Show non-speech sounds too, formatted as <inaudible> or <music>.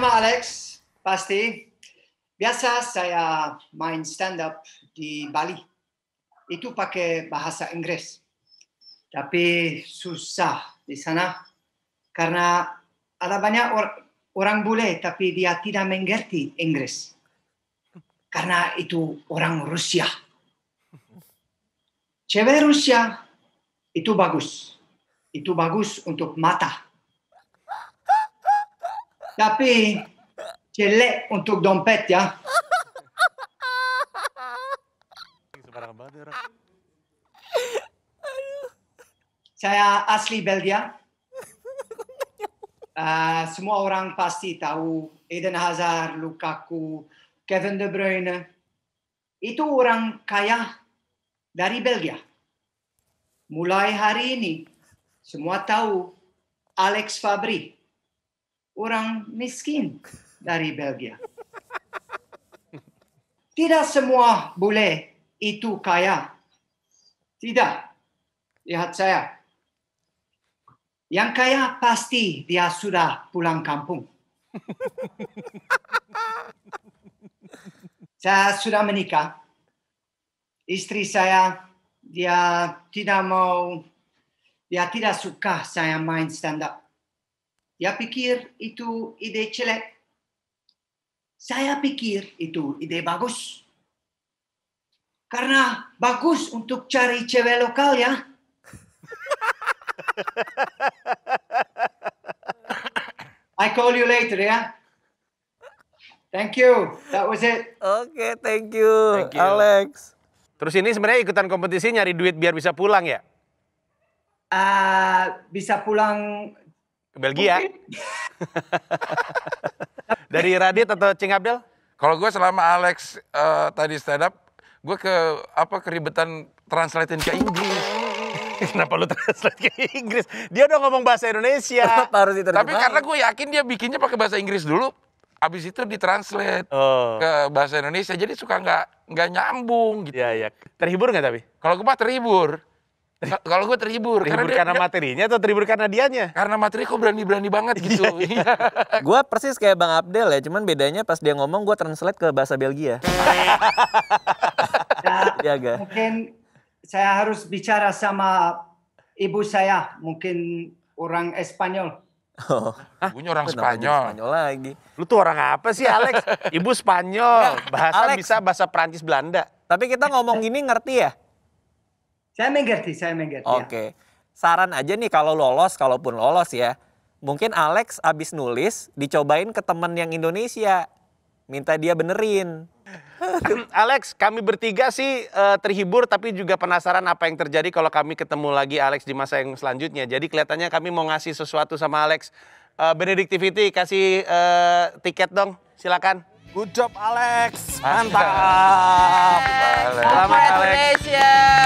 nama Alex, pasti. Biasa saya main stand-up di Bali. Itu pakai bahasa Inggris. Tapi susah di sana karena ada banyak or orang bule tapi dia tidak mengerti Inggris. Karena itu orang Rusia. Cewek Rusia itu bagus. Itu bagus untuk mata tapi jelek untuk dompet ya. ya Saya asli Belgia. Uh, semua orang pasti tahu Eden Hazard, Lukaku, Kevin De Bruyne. Itu orang kaya dari Belgia. Mulai hari ini, semua tahu Alex Fabri, orang miskin dari Belgia. Tidak semua boleh itu kaya. Tidak. Lihat saya. Yang kaya pasti dia sudah pulang kampung. <laughs> saya sudah menikah. Istri saya dia tidak mau dia tidak suka saya main stand up. Ya pikir itu ide jelek. Saya pikir itu ide bagus. Karena bagus untuk cari cewek lokal ya. <laughs> I call you later ya. Thank you. That was it. Oke, okay, thank thank you, Alex. Terus ini sebenarnya ikutan kompetisi nyari duit biar bisa pulang ya? Uh, bisa pulang ke Belgia. <laughs> Dari Radit atau Cing Abdel? Kalau gue selama Alex uh, tadi stand up, gue ke apa keribetan translatein ke Inggris. <laughs> Kenapa lu translate ke Inggris? Dia udah ngomong bahasa Indonesia. Harus <laughs> Tapi karena gue yakin dia bikinnya pakai bahasa Inggris dulu, abis itu ditranslate oh. ke bahasa Indonesia. Jadi suka nggak nggak nyambung gitu. Iya, iya. Terhibur nggak tapi? Kalau gue mah terhibur. Kalau gue terhibur. Terhibur karena, karena materinya atau terhibur karena dianya? Karena materi kok berani-berani banget iya. gitu. <laughs> Iya, iya. gue persis kayak Bang Abdel ya, cuman bedanya pas dia ngomong gue translate ke bahasa Belgia. <laughs> ya, Jaga. Iya, mungkin saya harus bicara sama ibu saya, mungkin orang oh. Spanyol. Oh. orang Spanyol. Spanyol lagi. Lu tuh orang apa sih Alex? <laughs> Ibu Spanyol. Bahasa Alex. bisa bahasa Perancis Belanda. Tapi kita ngomong gini ngerti ya? Saya mengerti, saya mengerti. Ya. Oke. Ya. Saran aja nih kalau lolos, kalaupun lolos ya. Mungkin Alex abis nulis dicobain ke temen yang Indonesia. Minta dia benerin. <laughs> Alex, kami bertiga sih uh, terhibur tapi juga penasaran apa yang terjadi kalau kami ketemu lagi Alex di masa yang selanjutnya. Jadi kelihatannya kami mau ngasih sesuatu sama Alex. Uh, Benedictivity kasih uh, tiket dong, silakan. Good job Alex. Mantap. Selamat Alex.